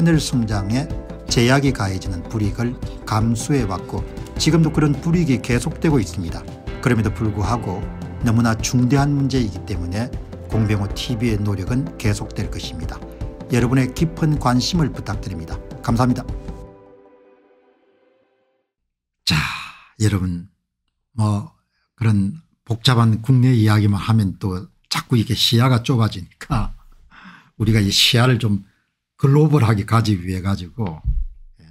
하늘 성장에 제약이 가해지는 불이익을 감수해왔고 지금도 그런 불이익이 계속되고 있습니다. 그럼에도 불구하고 너무나 중대한 문제이기 때문에 공병호 TV의 노력은 계속될 것입니다. 여러분의 깊은 관심을 부탁드립니다. 감사합니다. 자, 여러분 뭐 그런 복잡한 국내 이야기만 하면 또 자꾸 이게 시야가 좁아지니까 우리가 이 시야를 좀 글로벌하게 가지 위해 가지고 예.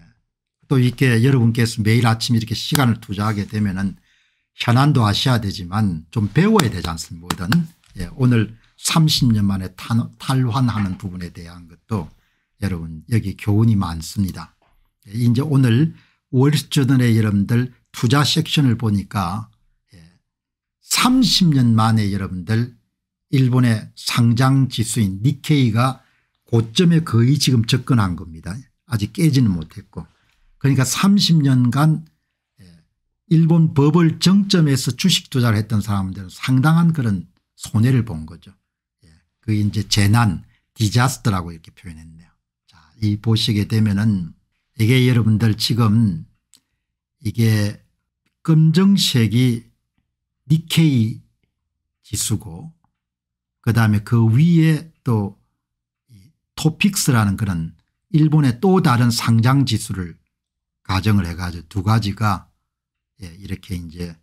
또 이렇게 여러분께서 매일 아침 이렇게 시간을 투자하게 되면은 현안도 아셔야 되지만 좀 배워야 되지 않습니까 뭐든 예, 오늘 30년 만에 탄, 탈환하는 부분에 대한 것도 여러분 여기 교훈이 많습니다. 예, 이제 오늘 월스튜던의 여러분들 투자 섹션을 보니까 예, 30년 만에 여러분들 일본의 상장 지수인 니케이가 고점에 거의 지금 접근한 겁니다. 아직 깨지는 못했고 그러니까 30년간 예, 일본 버블 정점에서 주식 투자를 했던 사람들은 상당한 그런 손해를 본 거죠. 예, 그게 이제 재난 디자스트라고 이렇게 표현했네요. 자, 이 보시게 되면은 이게 여러분들 지금 이게 검정색이 니케이 지수고 그다음에 그 위에 또 토픽스라는 그런 일본의 또 다른 상장 지수를 가정을 해가지고 두 가지가 예, 이렇게 이제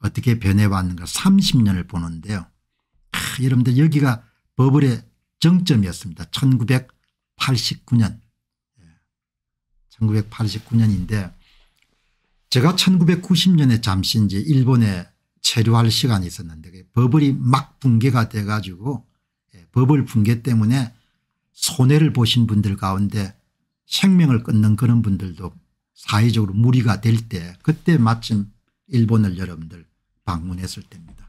어떻게 변해왔는가 30년을 보는데요. 아, 여러분들 여기가 버블의 정점이었습니다. 1989년. 1989년인데 예. 제가 1990년에 잠시 이제 일본에 체류할 시간이 있었는데 버블이 막 붕괴가 돼가지고 예, 버블 붕괴 때문에 손해를 보신 분들 가운데 생명을 끊는 그런 분들도 사회적으로 무리가 될 때 그때 마침 일본을 여러분들 방문했을 때입니다.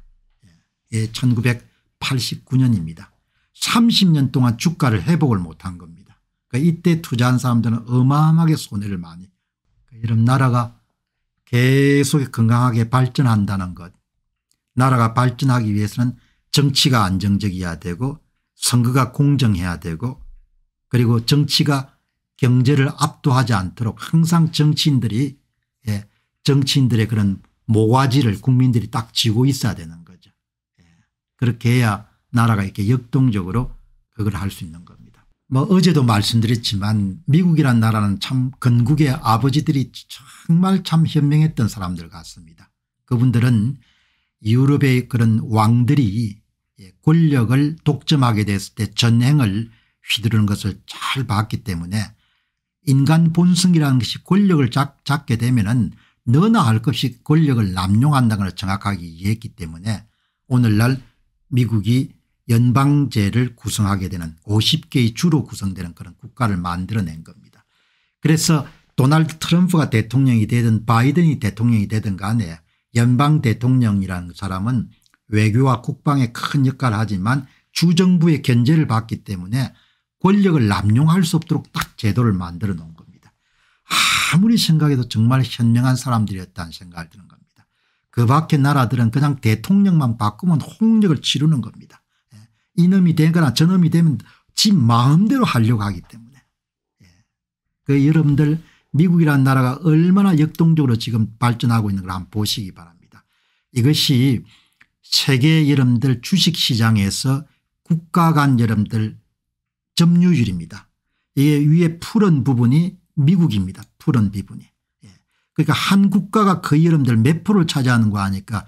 예, 1989년입니다. 30년 동안 주가를 회복을 못한 겁니다. 그러니까 이때 투자한 사람들은 어마어마하게 손해를 많이 그러니까 이런 나라가 계속 건강하게 발전한다는 것 나라가 발전하기 위해서는 정치가 안정적이어야 되고 선거가 공정해야 되고 그리고 정치가 경제를 압도하지 않도록 항상 정치인들이 예, 정치인들의 그런 모가지를 국민들이 딱 쥐고 있어야 되는 거죠. 예, 그렇게 해야 나라가 이렇게 역동적으로 그걸 할 수 있는 겁니다. 뭐 어제도 말씀드렸지만 미국이란 나라는 참 건국의 아버지들이 정말 참 현명했던 사람들 같습니다. 그분들은 유럽의 그런 왕들이 예, 권력을 독점하게 됐을 때 전행을 휘두르는 것을 잘 봤기 때문에 인간 본성이라는 것이 권력을 잡, 게 되면 은 너나 할 것 없이 권력을 남용한다는 걸 정확하게 이해했기 때문에 오늘날 미국이 연방제를 구성하게 되는 50개의 주로 구성되는 그런 국가를 만들어낸 겁니다. 그래서 도널드 트럼프가 대통령이 되든 바이든이 대통령이 되든 간에 연방 대통령이라는 사람은 외교와 국방에 큰 역할을 하지만 주정부의 견제를 받기 때문에 권력을 남용할 수 없도록 딱 제도를 만들어 놓은 겁니다. 아무리 생각해도 정말 현명한 사람들이었다는 생각이 드는 겁니다. 그 밖의 나라들은 그냥 대통령만 바꾸면 홍역을 치르는 겁니다. 예. 이놈이 되거나 저놈이 되면 지 마음대로 하려고 하기 때문에. 예. 그 여러분들 미국이라는 나라가 얼마나 역동적으로 지금 발전하고 있는 걸 한번 보시기 바랍니다. 이것이 세계 여러분들 주식시장에서 국가 간 여러분들 점유율입니다. 이게 위에 푸른 부분이 미국입니다. 푸른 부분이. 예. 그러니까 한 국가가 거 여러분들 몇 프로를 차지하는 거 아니까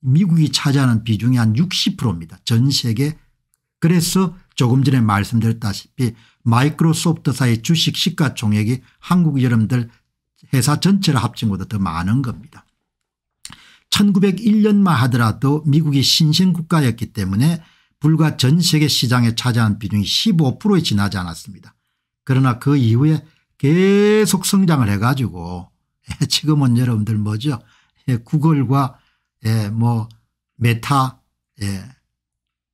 미국이 차지하는 비중이 한 60%입니다. 전 세계. 그래서 조금 전에 말씀드렸다시피 마이크로소프트사의 주식 시가총액이 한국 여러분들 회사 전체를 합친 것보다 더 많은 겁니다. 1901년만 하더라도 미국이 신생국가였기 때문에 불과 전 세계 시장에 차지한 비중이 15%에 지나지 않았습니다. 그러나 그 이후에 계속 성장을 해가지고 예, 지금은 여러분들 뭐죠 예, 구글과 예, 뭐 메타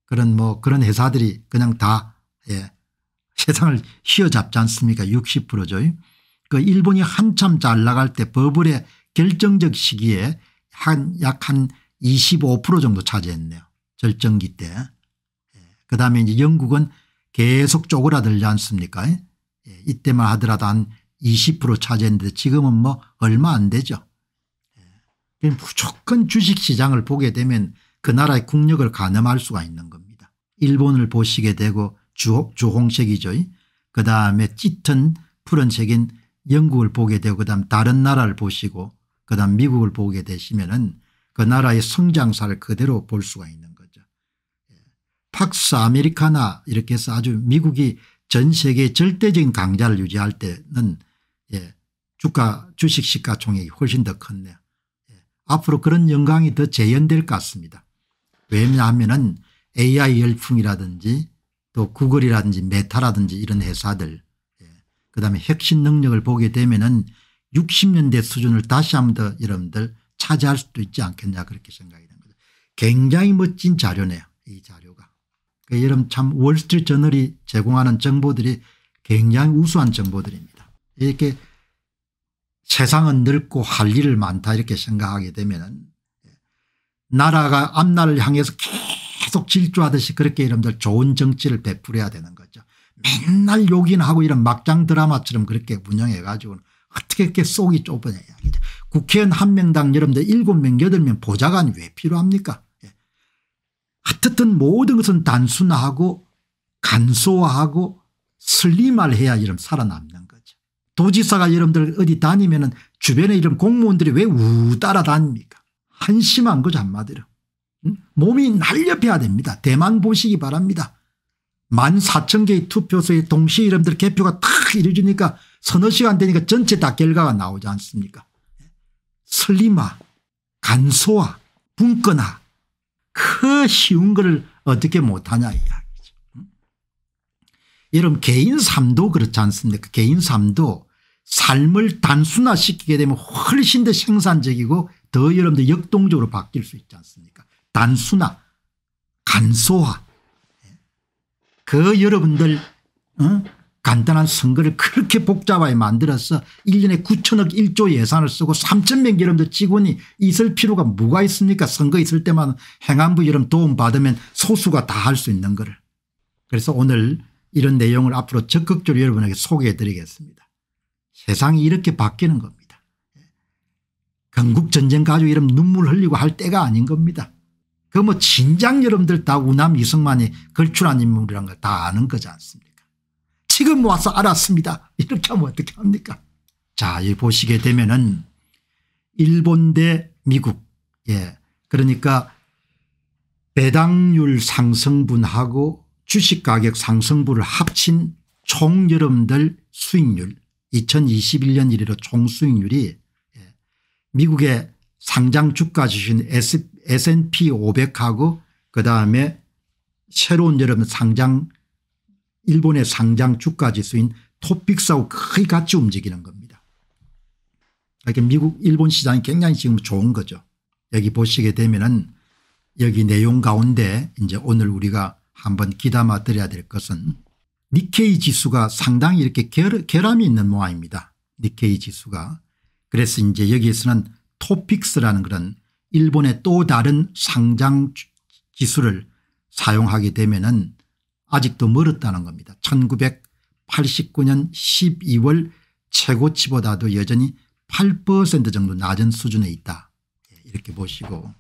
그런 뭐 그런 회사들이 그냥 다 세상을 휘어잡지 않습니까 60%죠. 그 일본이 한참 잘 나갈 때 버블의 결정적 시기에 한약한25% 정도 차지했네요. 절정기 때. 예. 그다음에 이제 영국은 계속 쪼그라들지 않습니까? 예. 이때만 하더라도 한 20% 차지했는데 지금은 뭐 얼마 안 되죠. 예. 무조건 주식시장을 보게 되면 그 나라의 국력을 가늠할 수가 있는 겁니다. 일본을 보시게 되고 주, 주홍색이죠. 그다음에 짙은 푸른색인 영국을 보게 되고 그다음 다른 나라를 보시고 그다음 미국을 보게 되시면은 그 나라의 성장사를 그대로 볼 수가 있는 거죠. 예. 팍스 아메리카나 이렇게 해서 아주 미국이 전 세계 절대적인 강자를 유지할 때는 예, 주가 주식 시가총액이 훨씬 더 컸네요. 예, 앞으로 그런 영광이 더 재현될 것 같습니다. 왜냐하면 은 AI 열풍이라든지 또 구글이라든지 메타라든지 이런 회사들 예, 그다음에 혁신 능력을 보게 되면 은 60년대 수준을 다시 한번 더 여러분들 차지할 수도 있지 않겠냐 그렇게 생각이 됩니다. 굉장히 멋진 자료네요. 이 자료가. 그 여러분 참 월스트리트 저널이 제공하는 정보들이 굉장히 우수한 정보들입니다. 이렇게 세상은 넓고 할 일을 많다 이렇게 생각하게 되면 예, 나라가 앞날을 향해서 계속 질주하듯이 그렇게 여러분들 좋은 정치를 베풀어야 되는 거죠. 맨날 욕이나 하고 이런 막장 드라마처럼 그렇게 운영해 가지고는 어떻게 이렇게 속이 좁아냐. 국회의원 한 명당 여러분들 일명여명보좌관왜 필요합니까? 예. 어쨌 모든 것은 단순화하고 간소화하고 슬림화 해야 이런 살아남는 거죠. 도지사가 여러분들 어디 다니면 은 주변에 이런 공무원들이 왜 우 따라다닙니까? 한심한 거죠 한마디로. 몸이 날렵해야 됩니다. 대망 보시기 바랍니다. 만 사천 개의 투표소에 동시에 이름들 개표가 탁 이루어지니까 서너 시간 되니까 전체 다 결과가 나오지 않습니까 설리마 간소화 분거나 그 쉬운 걸 어떻게 못하냐 이야기죠. 여러분 개인 삶도 그렇지 않습니까 개인 삶도 삶을 단순화시키게 되면 훨씬 더 생산적이고 더 여러분들 역동적으로 바뀔 수 있지 않습니까 단순화 간소화 그 여러분들 어? 간단한 선거를 그렇게 복잡하게 만들어서 1년에 9천억 1조 예산을 쓰고 3천 명 여러분들 직원이 있을 필요가 뭐가 있습니까 선거 있을 때만 행안부 여러분 도움받으면 소수가 다 할 수 있는 거를 그래서 오늘 이런 내용을 앞으로 적극적으로 여러분에게 소개해 드리겠습니다. 세상이 이렇게 바뀌는 겁니다. 건국전쟁 가지고 이런 눈물 흘리고 할 때가 아닌 겁니다. 그 뭐 진작 여러분들 다 우남 이승만이 걸출한 인물이란 걸 다 아는 거지 않습니까 지금 와서 알았습니다. 이렇게 하면 어떻게 합니까? 자, 이 보시게 되면은 일본 대 미국. 예. 그러니까 배당률 상승분하고 주식가격 상승분을 합친 총 여러분들 수익률 2021년 이래로 총 수익률이 예. 미국의 상장 주가 주신 S&P 500하고 그다음에 새로운 여러분 상장 일본의 상장 주가지수인 토픽스하고 거의 같이 움직이는 겁니다. 그러니 미국 일본 시장이 굉장히 지금 좋은 거죠. 여기 보시게 되면은 여기 내용 가운데 이제 오늘 우리가 한번 귀담아 드려야 될 것은 니케이 지수가 상당히 이렇게 결함이 있는 모양입니다. 니케이 지수가. 그래서 이제 여기에서는 토픽스라는 그런 일본의 또 다른 상장 지수를 사용하게 되면은 아직도 멀었다는 겁니다. 1989년 12월 최고치보다도 여전히 8% 정도 낮은 수준에 있다. 예, 이렇게 보시고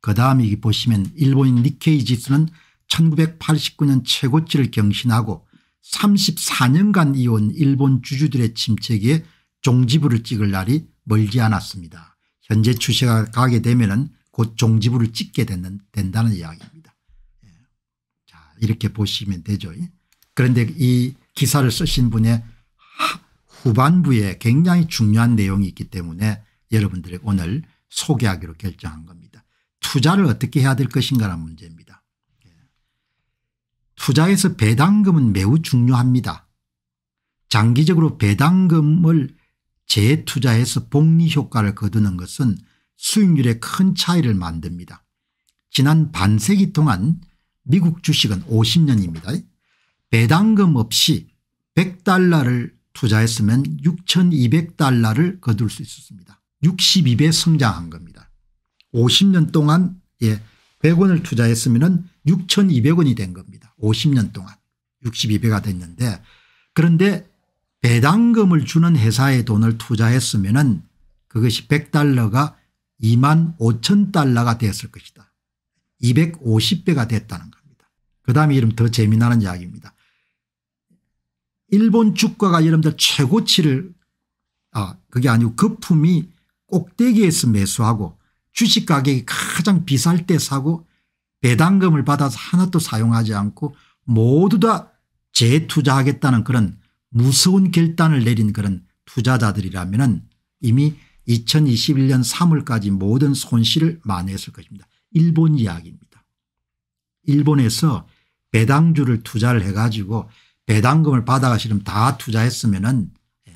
그 다음 여기 보시면 일본인 니케이 지수는 1989년 최고치를 경신하고 34년간 이어온 일본 주주들의 침체기에 종지부를 찍을 날이 멀지 않았습니다. 현재 추세가 가게 되면 곧 종지부를 찍게 되 된다는 이야기입니다. 이렇게 보시면 되죠. 그런데 이 기사를 쓰신 분의 후반부에 굉장히 중요한 내용이 있기 때문에 여러분들에게 오늘 소개하기로 결정한 겁니다. 투자를 어떻게 해야 될 것인가라는 문제입니다. 예. 투자에서 배당금은 매우 중요합니다. 장기적으로 배당금을 재투자해서 복리 효과를 거두는 것은 수익률에 큰 차이를 만듭니다. 지난 반세기 동안 미국 주식은 50년입니다. 배당금 없이 100달러를 투자했으면 6200달러를 거둘 수 있었습니다. 62배 성장한 겁니다. 50년 동안 예, 100원을 투자했으면 6200원이 된 겁니다. 50년 동안 62배가 됐는데 그런데 배당금을 주는 회사에 돈을 투자했으면 그것이 100달러가 2만 5천 달러가 됐을 것이다. 250배가 됐다는 것. 그 다음에 이름 더 재미나는 이야기입니다. 일본 주가가 여러분들 최고치를 아 그게 아니고 거품이 꼭대기에서 매수하고 주식 가격이 가장 비쌀 때 사고 배당금을 받아서 하나도 사용하지 않고 모두 다 재투자하겠다는 그런 무서운 결단을 내린 그런 투자자들이라면 이미 2021년 3월까지 모든 손실을 만회했을 것입니다. 일본 이야기입니다. 일본에서 배당주를 투자를 해가지고 배당금을 받아가시면 다 투자했으면은 예.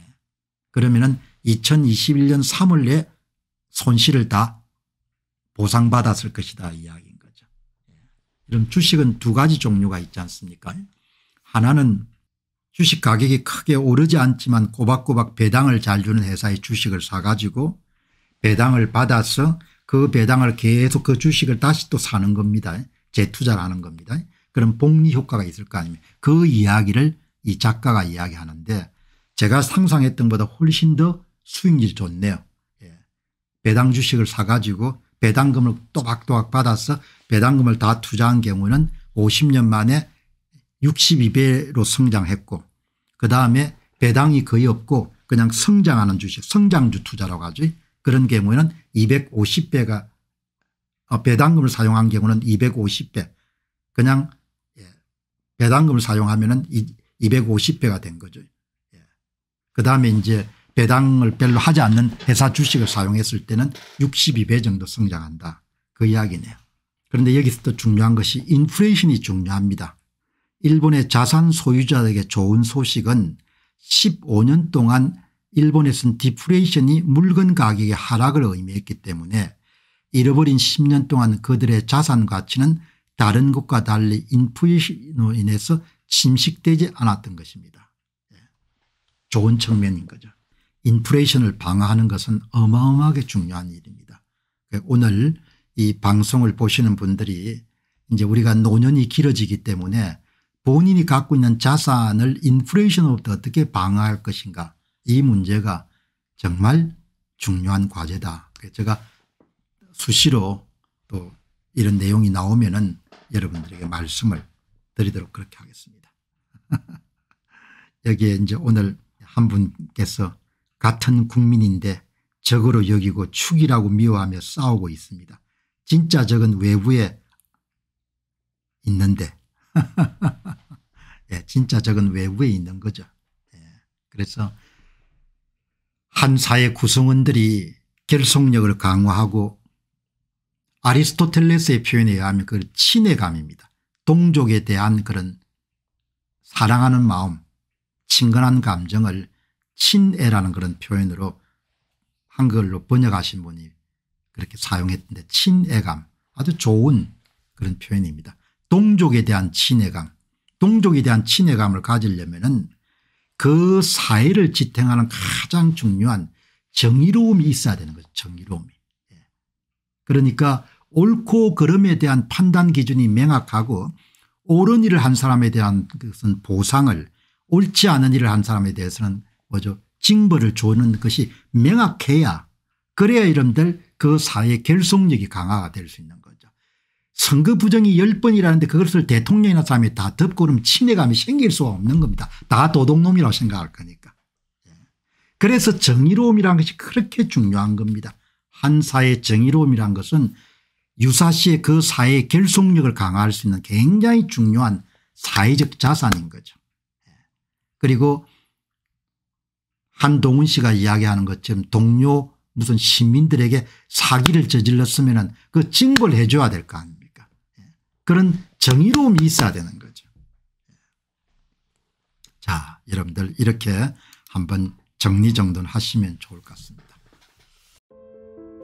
그러면은 2021년 3월에 손실을 다 보상받았을 것이다 이야기인 거죠. 예. 이런 주식은 두 가지 종류가 있지 않습니까? 네. 하나는 주식 가격이 크게 오르지 않지만 꼬박꼬박 배당을 잘 주는 회사의 주식을 사가지고 배당을 받아서 그 배당을 계속 그 주식을 다시 또 사는 겁니다. 재투자를 하는 겁니다. 그런 복리 효과가 있을 거 아닙니까 그 이야기를 이 작가가 이야기하는데 제가 상상했던 것보다 훨씬 더 수익률이 좋네요. 예. 배당 주식을 사가지고 배당금을 또박또박 받아서 배당금을 다 투자한 경우는 50년 만에 62배로 성장했고 그다음에 배당이 거의 없고 그냥 성장하는 주식 성장주 투자라고 하죠. 그런 경우에는 250배가 어, 배당금을 사용한 경우는 250배 그냥 배당금을 사용하면 250배가 된 거죠. 예. 그다음에 이제 배당을 별로 하지 않는 회사 주식을 사용했을 때는 62배 정도 성장한다. 그 이야기네요. 그런데 여기서 또 중요한 것이 인플레이션이 중요합니다. 일본의 자산 소유자에게 좋은 소식은 15년 동안 일본에서는 디플레이션이 물건 가격의 하락을 의미했기 때문에 잃어버린 10년 동안 그들의 자산 가치는 다른 것과 달리 인플으로 인해서 침식되지 않았던 것입니다. 예. 좋은 측면인 거죠. 인플레이션을 방어하는 것은 어마어마하게 중요한 일입니다. 예, 오늘 이 방송을 보시는 분들이 이제 우리가 노년이 길어지기 때문에 본인이 갖고 있는 자산을 인플레이션으로부터 어떻게 방어할 것인가 이 문제가 정말 중요한 과제다. 제가 수시로 또 이런 내용이 나오면은 여러분들에게 말씀을 드리도록 그렇게 하겠습니다. 여기에 이제 오늘 한 분께서 같은 국민인데 적으로 여기고 축이라고 미워하며 싸우고 있습니다. 진짜 적은 외부에 있는데 예, 진짜 적은 외부에 있는 거죠. 예, 그래서 한 사회 구성원들이 결속력을 강화하고 아리스토텔레스의 표현에 의하면 그 친애감입니다. 동족에 대한 그런 사랑하는 마음 친근한 감정을 친애라는 그런 표현으로 한글로 번역하신 분이 그렇게 사용했는데 친애감 아주 좋은 그런 표현입니다. 동족에 대한 친애감 동족에 대한 친애감을 가지려면 은그 사회를 지탱하는 가장 중요한 정의로움이 있어야 되는 거죠. 정의로움이. 예. 그러니까 옳고 그름에 대한 판단 기준이 명확하고 옳은 일을 한 사람에 대한 것은 보상을 옳지 않은 일을 한 사람에 대해서는 뭐죠 징벌을 주는 것이 명확해야 그래야 이런들그 사회의 결속력이 강화가 될 수 있는 거죠. 선거 부정이 10번이라는데 그것을 대통령이나 사람이 다 덮고 그러면 친해감이 생길 수가 없는 겁니다. 다 도둑놈이라고 생각할 거니까. 예. 그래서 정의로움이라는 것이 그렇게 중요한 겁니다. 한 사회의 정의로움이란 것은 유사시에 그 사회의 결속력을 강화할 수 있는 굉장히 중요한 사회적 자산인 거죠. 예. 그리고 한동훈 씨가 이야기하는 것처럼 동료 무슨 시민들에게 사기를 저질렀으면 그 징벌 해줘야 될 거 아닙니까 예. 그런 정의로움이 있어야 되는 거죠. 예. 자 여러분들 이렇게 한번 정리정돈 하시면 좋을 것 같습니다.